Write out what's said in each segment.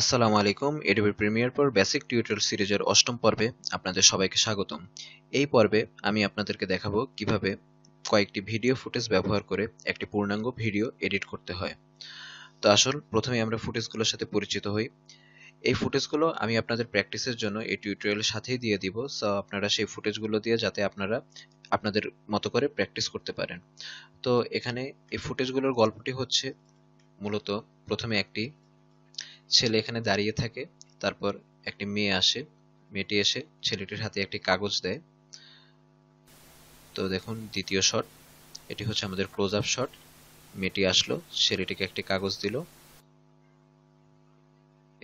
আসসালামু আলাইকুম এডিবির প্রিমিয়ার পর বেসিক টিউটোরিয়াল সিরিজের অষ্টম পর্বে আপনাদের সবাইকে স্বাগতম এই পর্বে আমি আপনাদেরকে দেখাবো কিভাবে কয়েকটি ভিডিও ফুটেজ ব্যবহার করে একটি পূর্ণাঙ্গ ভিডিও এডিট করতে হয় তো আসল প্রথমে আমরা ফুটেজগুলোর সাথে পরিচিত হই এই ফুটেজগুলো আমি আপনাদের প্র্যাকটিসের জন্য এই টিউটোরিয়ালের সাথেই দিয়ে দিব সো আপনারা সেই ফুটেজগুলো দিয়ে যাতে আপনারা আপনাদের মতো করে প্র্যাকটিস করতে পারেন তো এখানে এই ফুটেজগুলোর গল্পটি হচ্ছে মূলত প্রথমে একটি ছেলে এখানে দাঁড়িয়ে থাকে তারপর একটি মেয়ে আসে মেয়েটি এসে ছেলেটির হাতে একটি কাগজ দেয় তো দেখুন দ্বিতীয় শট এটি হচ্ছে আমাদের ক্লোজ আপ শট মেয়েটি আসলো ছেলেটিকে একটি কাগজ দিল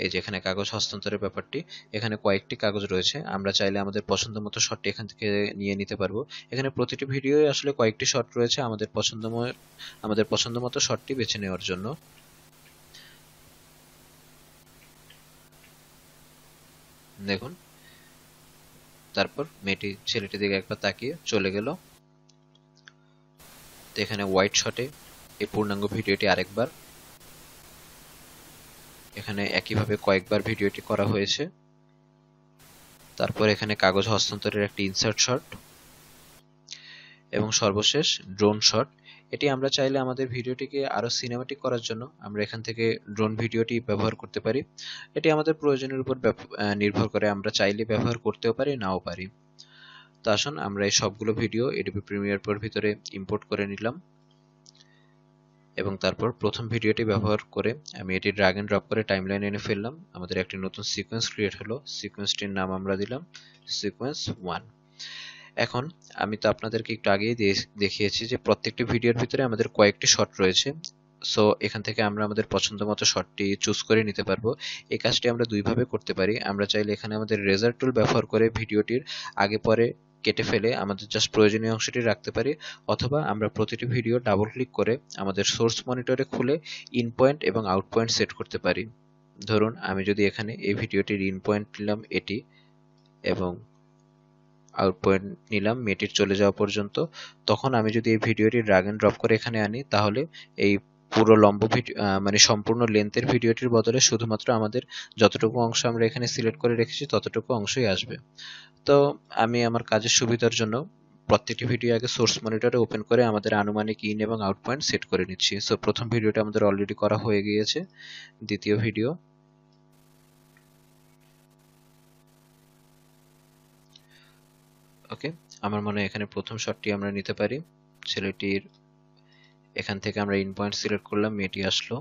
এই যে এখানে কাগজ হস্তান্তরের ব্যাপারটি এখানে কয়েকটি কাগজ রয়েছে আমরা চাইলে আমাদের পছন্দ মতো শটটি এখান থেকে নিয়ে নিতে পারবো এখানে প্রতিটি ভিডিও আসলে কয়েকটি শট রয়েছে আমাদের পছন্দ আমাদের পছন্দ মতো শটটি বেছে নেওয়ার জন্য দেখুন তারপর মেয়েটি ছেলেটির দিকে একবার তাকিয়ে চলে গেল এখানে হোয়াইট শটে এই পূর্ণাঙ্গ ভিডিওটি আরেকবার এখানে একইভাবে কয়েকবার ভিডিওটি করা হয়েছে তারপর এখানে কাগজ হস্তান্তরের একটি ইনসার্ট শট এবং সর্বশেষ ড্রোন শট এটি আমরা চাইলে আমাদের ভিডিওটিকে আরও সিনেমাটিক করার জন্য আমরা এখান থেকে ড্রোন ভিডিওটি ব্যবহার করতে পারি এটি আমাদের প্রয়োজনের উপর নির্ভর করে আমরা চাইলে ব্যবহার করতেও পারি নাও পারি তো আসুন আমরা এই সবগুলো ভিডিও এডিপি প্রিমিয়ার প্রোর ভিতরে ইম্পোর্ট করে নিলাম এবং তারপর প্রথম ভিডিওটি ব্যবহার করে আমি এটি ড্রাগ অ্যান্ড ড্রপ করে টাইমলাইন এনে ফেললাম আমাদের একটি নতুন সিকোয়েন্স ক্রিয়েট হলো সিকোয়েন্সটির নাম আমরা দিলাম সিকোয়েন্স ওয়ান এখন আমি তো আপনাদেরকে একটু আগেই দেখিয়েছি যে প্রত্যেকটি ভিডিওর ভিতরে আমাদের কয়েকটি শট রয়েছে সো এখান থেকে আমরা আমাদের পছন্দ মতো শটটি চুজ করে নিতে পারবো এই কাজটি আমরা দুইভাবে করতে পারি আমরা চাইলে এখানে আমাদের রেজার টুল ব্যবহার করে ভিডিওটির আগে পরে কেটে ফেলে আমাদের জাস্ট প্রয়োজনীয় অংশটি রাখতে পারি অথবা আমরা প্রতিটি ভিডিও ডাবল ক্লিক করে আমাদের সোর্স মনিটরে খুলে ইন পয়েন্ট এবং আউট পয়েন্ট সেট করতে পারি ধরুন আমি যদি এখানে এই ভিডিওটির ইন পয়েন্ট নিলাম এটি এবং আউটপয়েন্ট পয়েন্ট নিলাম মেয়েটির চলে যাওয়া পর্যন্ত তখন আমি যদি এই ভিডিওটি ড্রাগ এন্ড ড্রপ করে এখানে আনি তাহলে এই পুরো লম্ব ভিডিও মানে সম্পূর্ণ লেন্থের ভিডিওটির বদলে শুধুমাত্র আমাদের যতটুকু অংশ আমরা এখানে সিলেক্ট করে রেখেছি ততটুকু অংশই আসবে তো আমি আমার কাজের সুবিধার জন্য প্রত্যেকটি ভিডিও আগে সোর্স মনিটরে ওপেন করে আমাদের আনুমানিক ইন এবং আউট পয়েন্ট সেট করে নিচ্ছি সো প্রথম ভিডিওটা আমাদের অলরেডি করা হয়ে গিয়েছে দ্বিতীয় ভিডিও ওকে আমার মনে হয় এখানে প্রথম শটটি আমরা নিতে পারি ছেলেটির এখান থেকে আমরা ইন পয়েন্ট সিলেক্ট করলাম মেয়েটি আসলো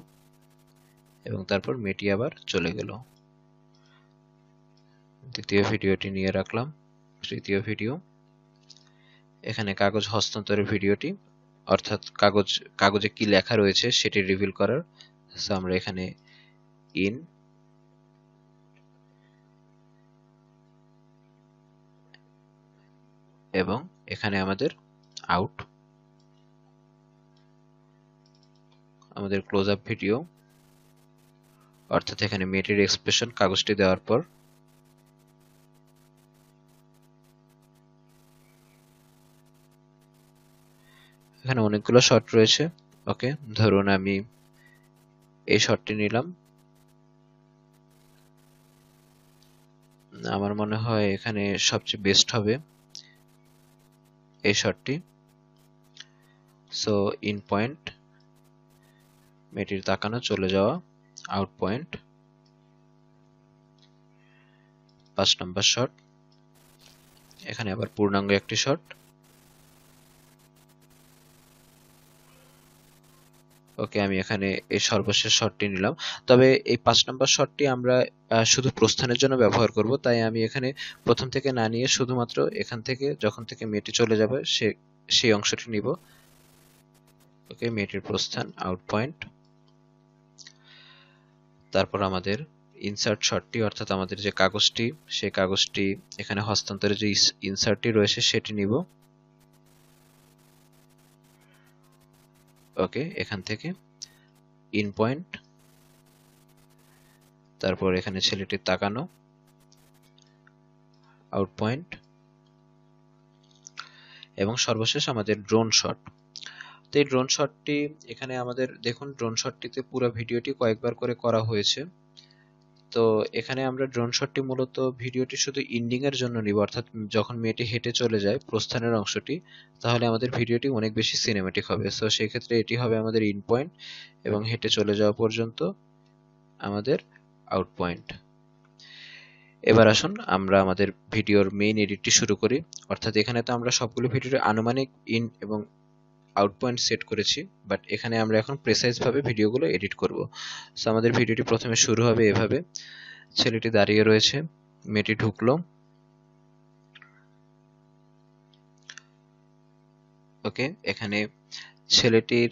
এবং তারপর মেয়েটি আবার চলে গেল দ্বিতীয় ভিডিওটি নিয়ে রাখলাম তৃতীয় ভিডিও এখানে কাগজ হস্তান্তরের ভিডিওটি অর্থাৎ কাগজ কাগজে কি লেখা রয়েছে সেটি রিভিল করার আমরা এখানে ইন এবং এখানে আমাদের আউট আমাদের ক্লোজ আপ ভিডিও অর্থাৎ এখানে মেয়েটির এক্সপ্রেশন কাগজটি দেওয়ার পর এখানে অনেকগুলো শট রয়েছে ওকে ধরুন আমি এই শটটি নিলাম আমার মনে হয় এখানে সবচেয়ে বেস্ট হবে এই শটটি সো ইন পয়েন্ট মেয়েটির তাকানো চলে যাওয়া আউট পয়েন্ট পাঁচ নম্বর শট এখানে আবার পূর্ণাঙ্গ একটি শট ওকে আমি এখানে এই সর্বশেষ শর্টটি নিলাম তবে এই পাঁচ নম্বর শর্টটি আমরা শুধু প্রস্থানের জন্য ব্যবহার করব তাই আমি এখানে প্রথম থেকে না নিয়ে শুধুমাত্র এখান থেকে যখন থেকে মেয়েটি চলে যাবে সে সেই অংশটি নিব ওকে মেয়েটির প্রস্থান আউট পয়েন্ট তারপর আমাদের ইনসার্ট শর্টটি অর্থাৎ আমাদের যে কাগজটি সেই কাগজটি এখানে হস্তান্তরের যে ইনসার্টটি রয়েছে সেটি নিব ওকে এখান থেকে ইন পয়েন্ট তারপর এখানে ছেলেটি তাকানো আউট পয়েন্ট এবং সর্বশেষ আমাদের ড্রোন শট তো এই ড্রোন শটটি এখানে আমাদের দেখুন ড্রোন শটটিতে পুরো ভিডিওটি কয়েকবার করে করা হয়েছে তো এখানে আমরা ড্রোন শটটি মূলত ভিডিওটি শুধু ইন্ডিং এর জন্য নিব অর্থাৎ যখন মেয়েটি হেঁটে চলে যায় প্রস্থানের অংশটি তাহলে আমাদের ভিডিওটি অনেক বেশি সিনেমেটিক হবে সো সেই ক্ষেত্রে এটি হবে আমাদের ইন পয়েন্ট এবং হেঁটে চলে যাওয়া পর্যন্ত আমাদের আউট পয়েন্ট এবার আসুন আমরা আমাদের ভিডিওর মেইন এডিটটি শুরু করি অর্থাৎ এখানে তো আমরা সবগুলো ভিডিওর আনুমানিক ইন এবং আউটপয়েন্ট সেট করেছি বাট এখানে আমরা এখন প্রেসাইজভাবে ভিডিওগুলো এডিট করব সো আমাদের ভিডিওটি প্রথমে শুরু হবে এভাবে ছেলেটি দাঁড়িয়ে রয়েছে মেয়েটি ঢুকলো ওকে এখানে ছেলেটির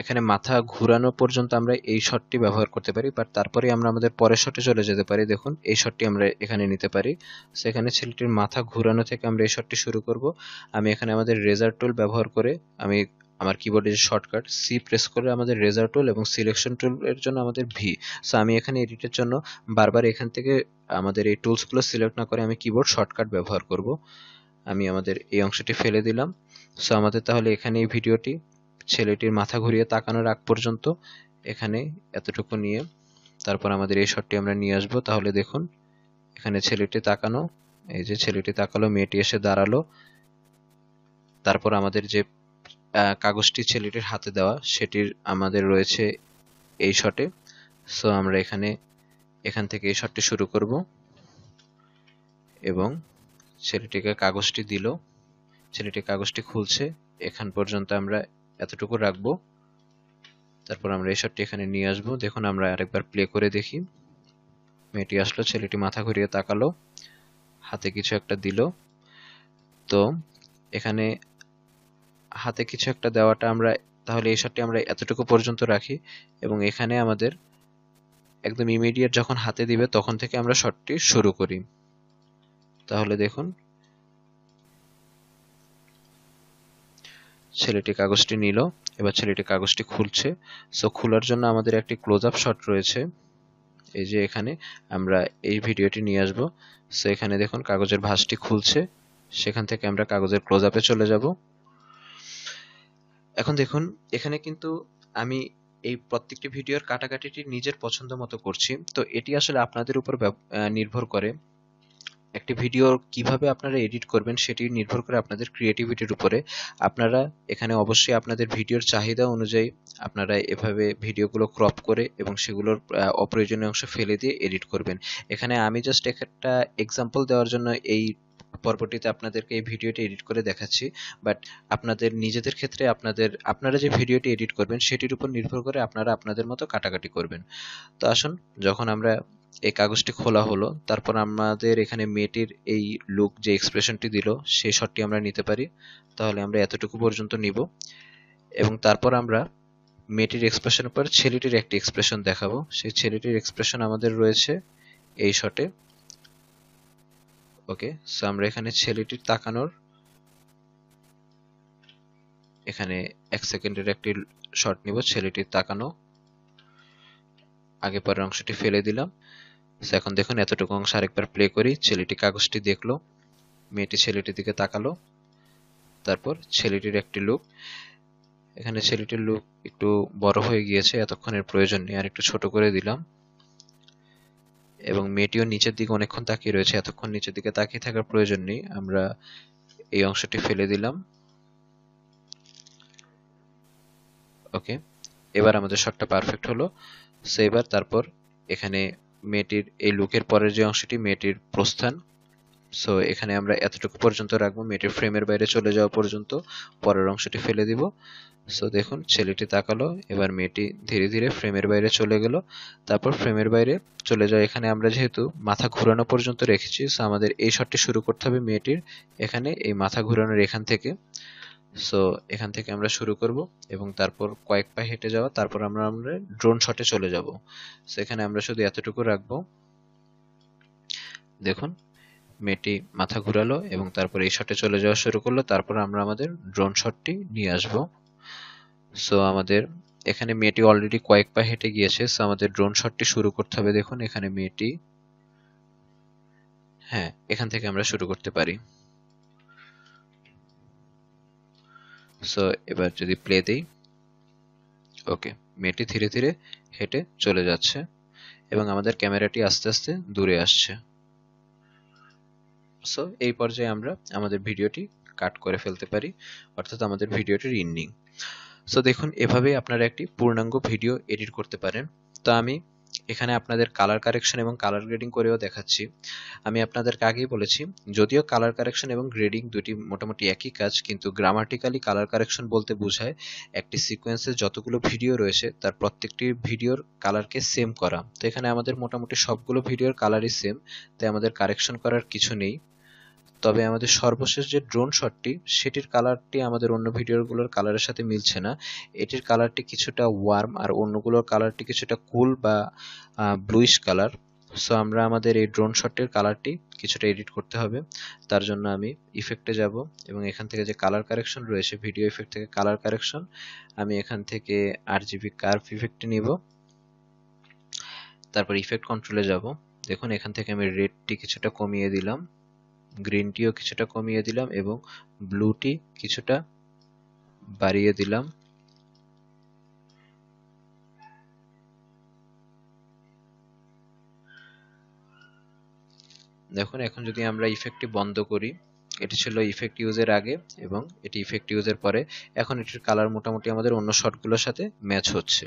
এখানে মাথা ঘুরানো পর্যন্ত আমরা এই শটটি ব্যবহার করতে পারি বাট তারপরে আমরা আমাদের পরের শটে চলে যেতে পারি দেখুন এই শটটি আমরা এখানে নিতে পারি সেখানে ছেলেটির মাথা ঘুরানো থেকে আমরা এই শটটি শুরু করব আমি এখানে আমাদের রেজার টুল ব্যবহার করে আমি আমার কিবোর্ডে যে শর্টকাট সি প্রেস করে আমাদের রেজার টুল এবং সিলেকশন টুলের জন্য আমাদের ভি সো আমি এখানে এডিটের জন্য বারবার এখান থেকে আমাদের এই টুলসগুলো সিলেক্ট না করে আমি কিবোর্ড শর্টকাট ব্যবহার করব আমি আমাদের এই অংশটি ফেলে দিলাম সো আমাদের তাহলে এখানে এই ভিডিওটি ছেলেটির মাথা ঘুরিয়ে তাকানোর আগ পর্যন্ত এখানে এতটুকু নিয়ে তারপর আমাদের এই শটটি আমরা নিয়ে আসবো তাহলে দেখুন এখানে ছেলেটি তাকানো এই যে ছেলেটি তাকালো মেয়েটি এসে দাঁড়ালো তারপর আমাদের যে কাগজটি ছেলেটির হাতে দেওয়া সেটির আমাদের রয়েছে এই শটে সো আমরা এখানে এখান থেকে এই শটটি শুরু করব এবং ছেলেটিকে কাগজটি দিল ছেলেটি কাগজটি খুলছে এখান পর্যন্ত আমরা এতটুকু রাখবো তারপর আমরা এই শটটি এখানে নিয়ে আসবো দেখুন আমরা আরেকবার প্লে করে দেখি মেয়েটি আসলো ছেলেটি মাথা ঘুরিয়ে তাকালো হাতে কিছু একটা দিল তো এখানে হাতে কিছু একটা দেওয়াটা আমরা তাহলে এই শটটি আমরা এতটুকু পর্যন্ত রাখি এবং এখানে আমাদের একদম ইমিডিয়েট যখন হাতে দিবে তখন থেকে আমরা শটটি শুরু করি তাহলে দেখুন ছেলেটি কাগজটি নিল এবার ছেলেটি কাগজটি খুলছে সো খোলার জন্য আমাদের একটি ক্লোজ আপ শট রয়েছে এই যে এখানে আমরা এই ভিডিওটি নিয়ে আসবো সো এখানে দেখুন কাগজের ভাঁজটি খুলছে সেখান থেকে আমরা কাগজের ক্লোজ আপে চলে যাব এখন দেখুন এখানে কিন্তু আমি এই প্রত্যেকটি ভিডিওর কাটাকাটিটি নিজের পছন্দ মতো করছি তো এটি আসলে আপনাদের উপর নির্ভর করে একটি ভিডিও কিভাবে আপনারা এডিট করবেন সেটি নির্ভর করে আপনাদের ক্রিয়েটিভিটির উপরে আপনারা এখানে অবশ্যই আপনাদের ভিডিওর চাহিদা অনুযায়ী আপনারা এভাবে ভিডিওগুলো ক্রপ করে এবং সেগুলোর অপ্রয়োজনীয় অংশ ফেলে দিয়ে এডিট করবেন এখানে আমি জাস্ট একটা এক্সাম্পল দেওয়ার জন্য এই পর্বটিতে আপনাদেরকে এই ভিডিওটি এডিট করে দেখাচ্ছি বাট আপনাদের নিজেদের ক্ষেত্রে আপনাদের আপনারা যে ভিডিওটি এডিট করবেন সেটির উপর নির্ভর করে আপনারা আপনাদের মতো কাটাকাটি করবেন তো আসুন যখন আমরা এই কাগজটি খোলা হলো তারপর আমাদের এখানে মেয়েটির এই লুক যে এক্সপ্রেশনটি দিল সেই শটটি আমরা নিতে পারি তাহলে আমরা এতটুকু পর্যন্ত নিব এবং তারপর আমরা মেয়েটির এক্সপ্রেশনের পর ছেলেটির একটি এক্সপ্রেশন দেখাবো সেই ছেলেটির এক্সপ্রেশন আমাদের রয়েছে এই শটে ওকে সো আমরা এখানে ছেলেটির তাকানোর এখানে এক সেকেন্ডের একটি শট নিব ছেলেটির তাকানো আগে পরের অংশটি ফেলে দিলাম এখন দেখুন এতটুকু অংশ আরেকবার প্লে করি ছেলেটি কাগজটি দেখলো মেয়েটি ছেলেটির দিকে তাকালো তারপর ছেলেটির একটি লুক এখানে ছেলেটির লুক একটু বড় হয়ে গিয়েছে এতক্ষণের প্রয়োজন নেই আর একটু ছোট করে দিলাম এবং মেয়েটিও নিচের দিকে অনেকক্ষণ তাকিয়ে রয়েছে এতক্ষণ নিচের দিকে তাকিয়ে থাকার প্রয়োজন নেই আমরা এই অংশটি ফেলে দিলাম ওকে এবার আমাদের শটটা পারফেক্ট হলো সো এবার তারপর এখানে মেয়েটির এই লুকের পরের যে অংশটি মেয়েটির প্রস্থান সো এখানে আমরা এতটুকু পর্যন্ত রাখবো মেয়েটির ফ্রেমের বাইরে চলে যাওয়া পর্যন্ত পরের অংশটি ফেলে দিব সো দেখুন ছেলেটি তাকালো এবার মেয়েটি ধীরে ধীরে ফ্রেমের বাইরে চলে গেল তারপর ফ্রেমের বাইরে চলে যাওয়া এখানে আমরা যেহেতু মাথা ঘুরানো পর্যন্ত রেখেছি সো আমাদের এই শটটি শুরু করতে হবে মেয়েটির এখানে এই মাথা ঘুরানোর এখান থেকে সো এখান থেকে আমরা শুরু করব এবং তারপর কয়েক পা হেঁটে যাওয়া তারপর আমরা আমরা ড্রোন শটে চলে যাব সো এখানে আমরা শুধু এতটুকু রাখবো দেখুন মেয়েটি মাথা ঘুরালো এবং তারপর এই শটে চলে যাওয়া শুরু করলো তারপর আমরা আমাদের ড্রোন শটটি নিয়ে আসব সো আমাদের এখানে মেয়েটি অলরেডি কয়েক পা হেঁটে গিয়েছে সো আমাদের ড্রোন শটটি শুরু করতে হবে দেখুন এখানে মেয়েটি হ্যাঁ এখান থেকে আমরা শুরু করতে পারি সো এবার যদি প্লে দেই ওকে মেয়েটি ধীরে ধীরে হেঁটে চলে যাচ্ছে এবং আমাদের ক্যামেরাটি আস্তে আস্তে দূরে আসছে সো এই পর্যায়ে আমরা আমাদের ভিডিওটি কাট করে ফেলতে পারি অর্থাৎ আমাদের ভিডিওটির ইন্ডিং সো দেখুন এভাবে আপনারা একটি পূর্ণাঙ্গ ভিডিও এডিট করতে পারেন তা আমি এখানে আপনাদের কালার কারেকশন এবং কালার গ্রেডিং করেও দেখাচ্ছি আমি আপনাদেরকে আগেই বলেছি যদিও কালার কারেকশন এবং গ্রেডিং দুটি মোটামুটি একই কাজ কিন্তু গ্রামাটিক্যালি কালার কারেকশন বলতে বোঝায় একটি সিকোয়েন্সের যতগুলো ভিডিও রয়েছে তার প্রত্যেকটি ভিডিওর কালারকে সেম করা তো এখানে আমাদের মোটামুটি সবগুলো ভিডিওর কালারই সেম তাই আমাদের কারেকশন করার কিছু নেই তবে আমাদের সর্বশেষ যে ড্রোন শটটি সেটির কালারটি আমাদের অন্য ভিডিওগুলোর কালারের সাথে মিলছে না এটির কালারটি কিছুটা ওয়ার্ম আর অন্যগুলোর কালারটি কিছুটা কুল বা ব্লুইশ কালার সো আমরা আমাদের এই ড্রোন শটটির কালারটি কিছুটা এডিট করতে হবে তার জন্য আমি ইফেক্টে যাব এবং এখান থেকে যে কালার কারেকশন রয়েছে ভিডিও ইফেক্ট থেকে কালার কারেকশন আমি এখান থেকে আর জিবি কার্ভ ইফেক্টে নিব তারপর ইফেক্ট কন্ট্রোলে যাব দেখুন এখান থেকে আমি রেডটি কিছুটা কমিয়ে দিলাম গ্রিন টিও কিছুটা কমিয়ে দিলাম এবং ব্লুটি কিছুটা বাড়িয়ে দিলাম দেখুন এখন যদি আমরা ইফেক্টটি বন্ধ করি এটি ছিল ইফেক্ট ইউজের আগে এবং এটি ইফেক্ট ইউজের পরে এখন এটির কালার মোটামুটি আমাদের অন্য শটগুলোর সাথে ম্যাচ হচ্ছে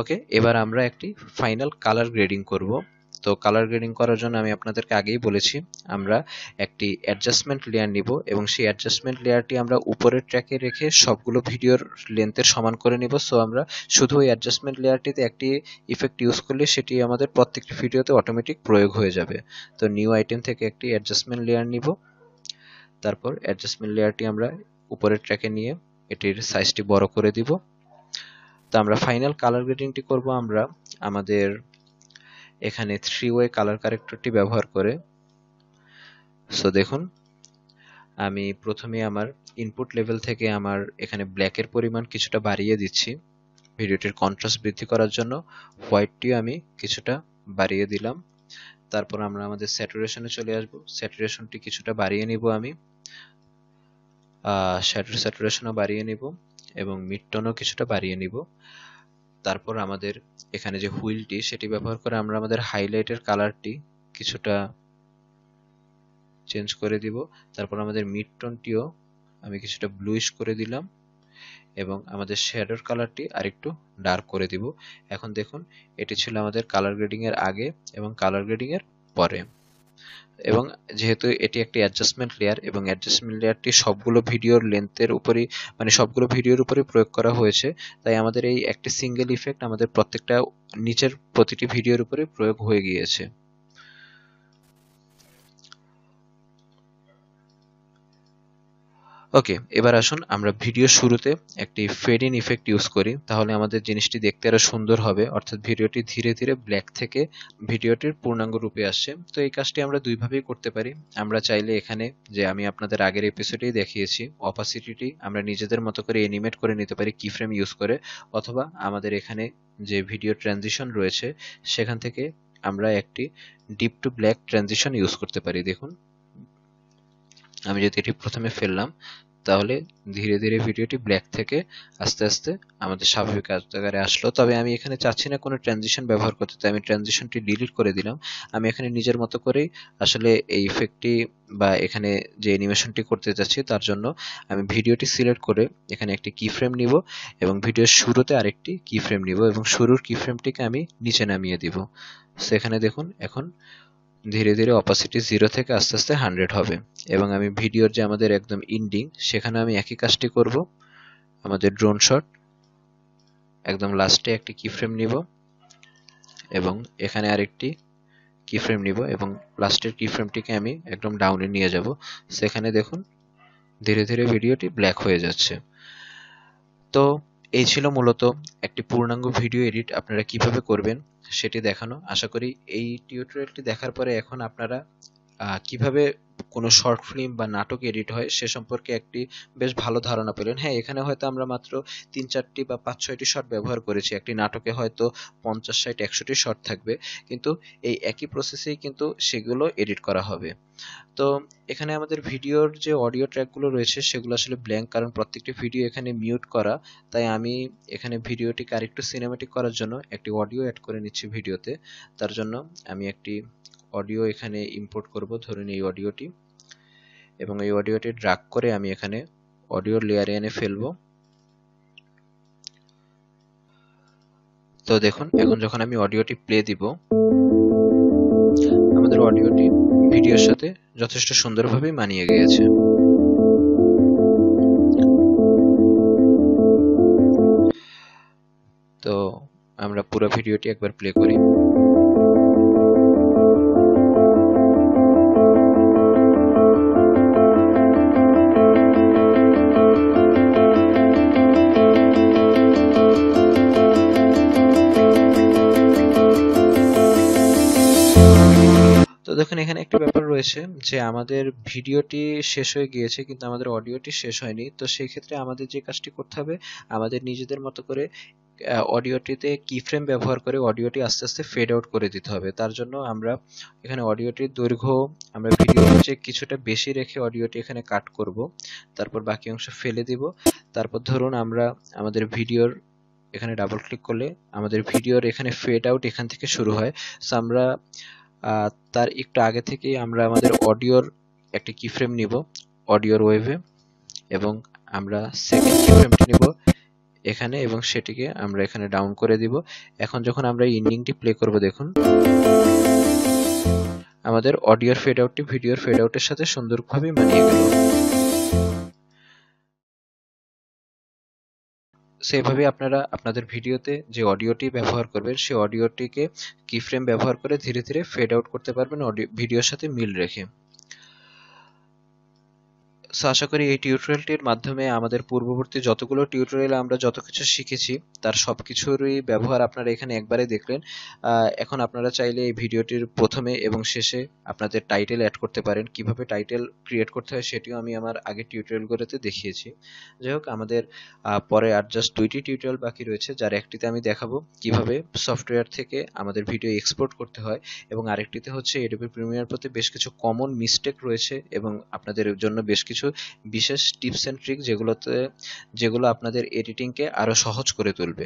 ওকে এবার আমরা একটি ফাইনাল কালার গ্রেডিং করবো তো কালার গ্রেডিং করার জন্য আমি আপনাদেরকে আগেই বলেছি আমরা একটি অ্যাডজাস্টমেন্ট লেয়ার নিব এবং সেই অ্যাডজাস্টমেন্ট লেয়ারটি আমরা উপরের ট্র্যাকে রেখে সবগুলো ভিডিওর লেন্থের সমান করে নিব সো আমরা শুধু ওই অ্যাডজাস্টমেন্ট লেয়ারটিতে একটি ইফেক্ট ইউজ করলে সেটি আমাদের প্রত্যেকটি ভিডিওতে অটোমেটিক প্রয়োগ হয়ে যাবে তো নিউ আইটেম থেকে একটি অ্যাডজাস্টমেন্ট লেয়ার নিব তারপর অ্যাডজাস্টমেন্ট লেয়ারটি আমরা উপরের ট্র্যাকে নিয়ে এটির সাইজটি বড় করে দিব তো আমরা ফাইনাল কালার গ্রেডিংটি করব আমরা আমাদের এখানে থ্রি ওয়ে কালার কারেক্টরটি ব্যবহার করে সো দেখুন আমি প্রথমে আমার ইনপুট লেভেল থেকে আমার এখানে ব্ল্যাকের পরিমাণ কিছুটা বাড়িয়ে দিচ্ছি ভিডিওটির কন্ট্রাস্ট বৃদ্ধি করার জন্য হোয়াইটটিও আমি কিছুটা বাড়িয়ে দিলাম তারপর আমরা আমাদের স্যাচুরেশনে চলে আসব স্যাচুরেশনটি কিছুটা বাড়িয়ে নিব আমি শ্যাডো স্যাচুরেশনও বাড়িয়ে নিব এবং মিড টোনও কিছুটা বাড়িয়ে নিব তারপর আমাদের এখানে যে হুইলটি সেটি ব্যবহার করে আমরা আমাদের হাইলাইটের কালারটি কিছুটা চেঞ্জ করে দিব তারপর আমাদের মিড টোনটিও আমি কিছুটা ব্লুইশ করে দিলাম এবং আমাদের শ্যাডোর কালারটি আরেকটু ডার্ক করে দিব এখন দেখুন এটি ছিল আমাদের কালার গ্রেডিং এর আগে এবং কালার গ্রেডিং এর পরে এবং যেহেতু এটি একটি অ্যাডজাস্টমেন্ট লেয়ার এবং অ্যাডজাস্টমেন্ট লেয়ারটি সবগুলো ভিডিওর লেন্থের উপরই মানে সবগুলো ভিডিওর উপরই প্রয়োগ করা হয়েছে তাই আমাদের এই একটি সিঙ্গেল ইফেক্ট আমাদের প্রত্যেকটা নিচের প্রতিটি ভিডিওর উপরে প্রয়োগ হয়ে গিয়েছে ওকে এবার আসুন আমরা ভিডিও শুরুতে একটি ফেড ইন ইফেক্ট ইউজ করি তাহলে আমাদের জিনিসটি দেখতে আরও সুন্দর হবে অর্থাৎ ভিডিওটি ধীরে ধীরে ব্ল্যাক থেকে ভিডিওটির পূর্ণাঙ্গ রূপে আসছে তো এই কাজটি আমরা দুইভাবেই করতে পারি আমরা চাইলে এখানে যে আমি আপনাদের আগের এপিসোডেই দেখিয়েছি অপাসিটিটি আমরা নিজেদের মতো করে এনিমেট করে নিতে পারি কি ফ্রেম ইউজ করে অথবা আমাদের এখানে যে ভিডিও ট্রানজিশন রয়েছে সেখান থেকে আমরা একটি dip to black transition use করতে পারি দেখুন আমি যদি এটি প্রথমে ফেললাম তাহলে ধীরে ধীরে ভিডিওটি ব্ল্যাক থেকে আস্তে আস্তে আমাদের স্বাভাবিক আয়তাকারে আসলো তবে আমি এখানে চাচ্ছি না কোনো ট্রানজিশন ব্যবহার করতে তাই আমি ট্রানজিশনটি ডিলিট করে দিলাম আমি এখানে নিজের মতো করেই আসলে এই ইফেক্টটি বা এখানে যে অ্যানিমেশনটি করতে চাচ্ছি তার জন্য আমি ভিডিওটি সিলেক্ট করে এখানে একটি কি ফ্রেম নিব এবং ভিডিওর শুরুতে আরেকটি কি ফ্রেম নিব এবং শুরুর কি ফ্রেমটিকে আমি নিচে নামিয়ে দিব সেখানে দেখুন এখন ধীরে ধীরে অপাসিটি জিরো থেকে আস্তে আস্তে হান্ড্রেড হবে এবং আমি ভিডিওর যে আমাদের একদম ইন্ডিং সেখানে আমি একই কাজটি করব আমাদের ড্রোন শট একদম লাস্টে একটি কি ফ্রেম নিব এবং এখানে আরেকটি কি ফ্রেম নিব এবং লাস্টের কি ফ্রেমটিকে আমি একদম ডাউনে নিয়ে যাব সেখানে দেখুন ধীরে ধীরে ভিডিওটি ব্ল্যাক হয়ে যাচ্ছে তো এই ছিল মূলত একটি পূর্ণাঙ্গ ভিডিও এডিট আপনারা কিভাবে করবেন সেটি দেখানো আশা করি এই টিউটোরিয়ালটি দেখার পরে এখন আপনারা কিভাবে কোনো শর্ট ফিল্ম বা নাটক এডিট হয় সে সম্পর্কে একটি বেশ ভালো ধারণা পেলেন হ্যাঁ এখানে হয়তো আমরা মাত্র তিন চারটি বা পাঁচ ছয়টি শট ব্যবহার করেছি একটি নাটকে হয়তো পঞ্চাশ ষাট একশোটি শট থাকবে কিন্তু এই একই প্রসেসেই কিন্তু সেগুলো এডিট করা হবে তো এখানে আমাদের ভিডিওর যে অডিও ট্র্যাকগুলো রয়েছে সেগুলো আসলে ব্ল্যাঙ্ক কারণ প্রত্যেকটি ভিডিও এখানে মিউট করা তাই আমি এখানে ভিডিওটিকে আরেকটু সিনেমেটিক করার জন্য একটি অডিও অ্যাড করে নিচ্ছি ভিডিওতে তার জন্য আমি একটি অডিও এখানে ইম্পোর্ট করব ধরুন এই অডিওটি এবং এই অডিওটি ড্রাগ করে আমি এখানে অডিও লেয়ারে এনে ফেলবো তো দেখুন এখন যখন আমি অডিওটি প্লে দিব আমাদের অডিওটি ভিডিওর সাথে যথেষ্ট সুন্দরভাবে মানিয়ে গিয়েছে তো আমরা পুরো ভিডিওটি একবার প্লে করি দেখুন এখানে একটা ব্যাপার রয়েছে যে আমাদের ভিডিওটি শেষ হয়ে গিয়েছে কিন্তু আমাদের অডিওটি শেষ হয়নি তো সেই ক্ষেত্রে আমাদের যে কাজটি করতে হবে আমাদের নিজেদের মতো করে অডিওটিতে কি ফ্রেম ব্যবহার করে অডিওটি আস্তে আস্তে ফেড আউট করে দিতে হবে তার জন্য আমরা এখানে অডিওটির দৈর্ঘ্য আমরা ভিডিওর চেয়ে কিছুটা বেশি রেখে অডিওটি এখানে কাট করব তারপর বাকি অংশ ফেলে দিব তারপর ধরুন আমরা আমাদের ভিডিওর এখানে ডাবল ক্লিক করলে আমাদের ভিডিওর এখানে ফেড আউট এখান থেকে শুরু হয় সো আমরা তার একটু আগে থেকে আমরা আমাদের অডিওর একটা কি ফ্রেম নিব অডিওর ওয়েভে এবং আমরা সেকেন্ড কি ফ্রেমটি নিব এখানে এবং সেটিকে আমরা এখানে ডাউন করে দিব এখন যখন আমরা ইন্ডিংটি প্লে করব দেখুন আমাদের অডিওর ফেড আউটটি ভিডিওর ফেড আউটের সাথে সুন্দরভাবে মানিয়ে গেল সেভাবে আপনারা আপনাদের ভিডিওতে যে অডিওটি ব্যবহার করবেন সেই অডিওটিকে কি ফ্রেম ব্যবহার করে ধীরে ধীরে ফেড আউট করতে পারবেন অডিও ভিডিওর সাথে মিল রেখে সো আশা করি এই টিউটোরিয়ালটির মাধ্যমে আমাদের পূর্ববর্তী যতগুলো টিউটোরিয়াল আমরা যত কিছু শিখেছি তার সব কিছুরই ব্যবহার আপনারা এখানে একবারে দেখলেন এখন আপনারা চাইলে এই ভিডিওটির প্রথমে এবং শেষে আপনাদের টাইটেল অ্যাড করতে পারেন কিভাবে টাইটেল ক্রিয়েট করতে হয় সেটিও আমি আমার আগে টিউটোরিয়ালগুলোতে দেখিয়েছি যাই হোক আমাদের পরে আর জাস্ট দুইটি টিউটোরিয়াল বাকি রয়েছে যার একটিতে আমি দেখাবো কিভাবে সফটওয়্যার থেকে আমাদের ভিডিও এক্সপোর্ট করতে হয় এবং আরেকটিতে হচ্ছে এডোবি প্রিমিয়ার প্রতি বেশ কিছু কমন মিস্টেক রয়েছে এবং আপনাদের জন্য বেশ কিছু কিছু বিশেষ টিপস এন্ড ট্রিক যেগুলোতে যেগুলো আপনাদের এডিটিংকে আরও সহজ করে তুলবে